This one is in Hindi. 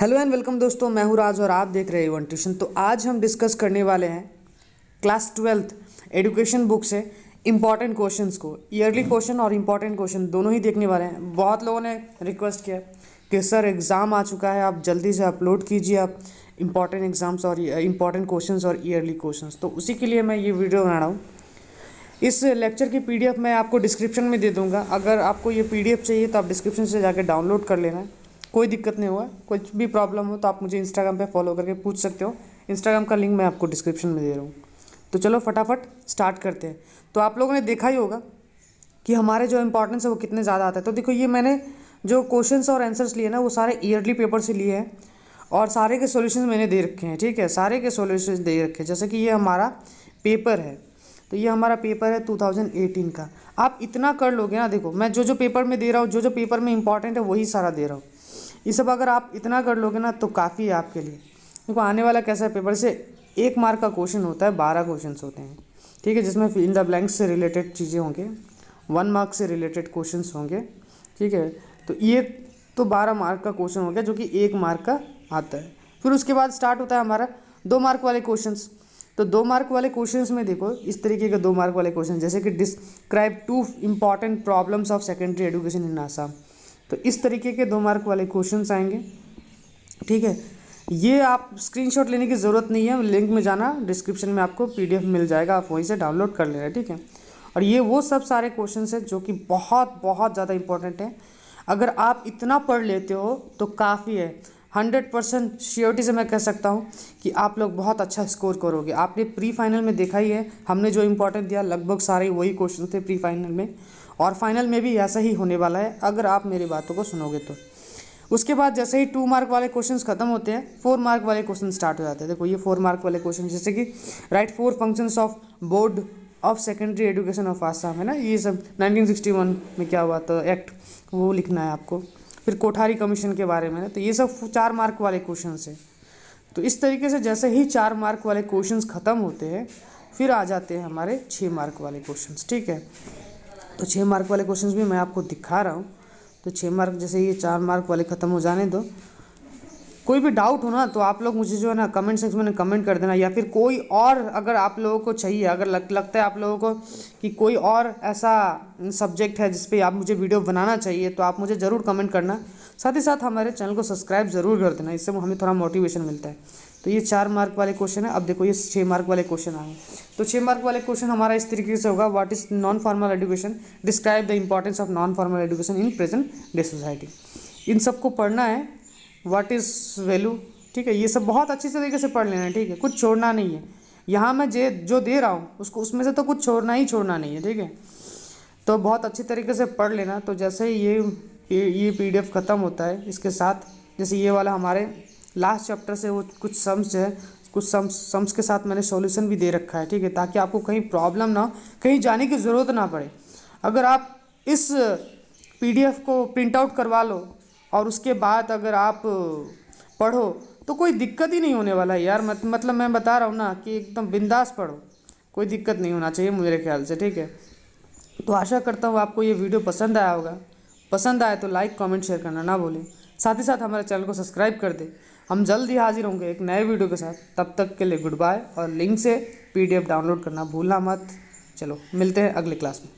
हेलो एंड वेलकम दोस्तों मैं हूँ राज और आप देख रहे हो वन ट्यूशन तो आज हम डिस्कस करने वाले हैं क्लास ट्वेल्थ एडुकेशन बुक से इम्पॉर्टेंट क्वेश्चंस को ईयरली क्वेश्चन और इम्पॉर्टेंट क्वेश्चन दोनों ही देखने वाले हैं बहुत लोगों ने रिक्वेस्ट किया कि सर एग्ज़ाम आ चुका है आप जल्दी से अपलोड कीजिए आप इम्पॉर्टेंट एग्ज़ाम्स और इम्पॉर्टेंट क्वेश्चन और ईयरली क्वेश्चन तो उसी के लिए मैं ये वीडियो बना रहा हूँ इस लेक्चर की पी मैं आपको डिस्क्रिप्शन में दे दूँगा अगर आपको ये पी चाहिए तो आप डिस्क्रिप्शन से जाकर डाउनलोड कर लेना कोई दिक्कत नहीं हुआ कुछ भी प्रॉब्लम हो तो आप मुझे इंस्टाग्राम पे फॉलो करके पूछ सकते हो इंस्टाग्राम का लिंक मैं आपको डिस्क्रिप्शन में दे रहा हूँ तो चलो फटाफट स्टार्ट करते हैं तो आप लोगों ने देखा ही होगा कि हमारे जो इंपॉर्टेंस है वो कितने ज़्यादा आता है तो देखो ये मैंने जो क्वेश्चन और आंसर्स लिए ना वो सारे ईयरली पेपर से लिए हैं और सारे के सोल्यूशन मैंने दे रखे हैं ठीक है सारे के सोल्यूशन दे रखे हैं जैसे कि ये हमारा पेपर है तो ये हमारा पेपर है 2018 का आप इतना कर लोगे ना देखो मैं जो जो पेपर में दे रहा हूँ जो जो पेपर में इंपॉर्टेंट है वही सारा दे रहा हूँ ये सब अगर आप इतना कर लोगे ना तो काफ़ी है आपके लिए देखो आने वाला कैसा है पेपर से एक मार्क का क्वेश्चन होता है बारह क्वेश्चन होते हैं ठीक है जिसमें इन द ब्लैंक्स से रिलेटेड चीज़ें होंगे वन मार्क से रिलेटेड क्वेश्चन होंगे ठीक है तो ये तो बारह मार्क का क्वेश्चन हो गया जो कि एक मार्क का आता है फिर उसके बाद स्टार्ट होता है हमारा दो मार्क वाले क्वेश्चन तो दो मार्क वाले क्वेश्चन में देखो इस तरीके के दो मार्क वाले क्वेश्चन जैसे कि describe two important problems of secondary education in Assam तो इस तरीके के दो मार्क वाले क्वेश्चन आएंगे ठीक है ये आप स्क्रीनशॉट लेने की ज़रूरत नहीं है लिंक में जाना डिस्क्रिप्शन में आपको पीडीएफ मिल जाएगा आप वहीं से डाउनलोड कर लेना ठीक है और ये वो सब सारे क्वेश्चन हैं जो कि बहुत बहुत ज़्यादा इंपॉर्टेंट हैं अगर आप इतना पढ़ लेते हो तो काफ़ी है हंड्रेड परसेंट श्योरिटी से मैं कह सकता हूँ कि आप लोग बहुत अच्छा स्कोर करोगे आपने प्री फाइनल में देखा ही है हमने जो इम्पोर्टेंट दिया लगभग सारे वही क्वेश्चन थे प्री फाइनल में और फाइनल में भी ऐसा ही होने वाला है अगर आप मेरी बातों को सुनोगे तो उसके बाद जैसे ही टू मार्क वाले क्वेश्चंस खत्म होते हैं फोर मार्क वाले क्वेश्चन स्टार्ट हो जाते हैं देखो ये फोर मार्क वाले क्वेश्चन जैसे कि write four functions of board of secondary education of Assam है ना ये सब 1961 में क्या हुआ था एक्ट वो लिखना है आपको फिर कोठारी कमीशन के बारे में ना तो ये सब चार मार्क वाले क्वेश्चन है तो इस तरीके से जैसे ही चार मार्क वाले क्वेश्चन ख़त्म होते हैं फिर आ जाते हैं हमारे छः मार्क वाले क्वेश्चन ठीक है तो छः मार्क वाले क्वेश्चन भी मैं आपको दिखा रहा हूँ तो छः मार्क जैसे ये चार मार्क वाले ख़त्म हो जाने दो कोई भी डाउट हो ना तो आप लोग मुझे जो है ना कमेंट सेक्शन में कमेंट कर देना या फिर कोई और अगर आप लोगों को चाहिए अगर लग, लगता है आप लोगों को कि कोई और ऐसा सब्जेक्ट है जिसपे आप मुझे वीडियो बनाना चाहिए तो आप मुझे ज़रूर कमेंट करना साथ ही साथ हमारे चैनल को सब्सक्राइब ज़रूर कर देना इससे हमें थोड़ा मोटिवेशन मिलता है तो ये चार मार्क वाले क्वेश्चन है अब देखो ये छः मार्क वाले क्वेश्चन आए तो छः मार्क वाले क्वेश्चन हमारा इस तरीके से होगा what is non formal education describe the importance of non formal education in present day society इन सबको पढ़ना है व्हाट इज़ वैल्यू ठीक है ये सब बहुत अच्छी तरीके से पढ़ लेना है ठीक है कुछ छोड़ना नहीं है यहाँ मैं जे जो दे रहा हूँ उसको उसमें से तो कुछ छोड़ना ही छोड़ना नहीं है ठीक है तो बहुत अच्छी तरीके से पढ़ लेना तो जैसे ये ये पी ख़त्म होता है इसके साथ जैसे ये वाला हमारे लास्ट चैप्टर से वो कुछ सम्स है कुछ सम्स सम्स के साथ मैंने सॉल्यूशन भी दे रखा है ठीक है ताकि आपको कहीं प्रॉब्लम ना कहीं जाने की ज़रूरत ना पड़े अगर आप इस पीडीएफ को प्रिंट आउट करवा लो और उसके बाद अगर आप पढ़ो तो कोई दिक्कत ही नहीं होने वाला है यार मत, मतलब मैं बता रहा हूँ ना कि एकदम बिंदास पढ़ो कोई दिक्कत नहीं होना चाहिए मेरे ख्याल से ठीक है तो आशा करता हूँ आपको ये वीडियो पसंद आया होगा पसंद आए तो लाइक कमेंट शेयर करना ना भूलें साथ ही साथ हमारे चैनल को सब्सक्राइब कर दें हम जल्द ही हाजिर होंगे एक नए वीडियो के साथ तब तक के लिए गुड बाय और लिंक से पीडीएफ डाउनलोड करना भूलना मत चलो मिलते हैं अगले क्लास में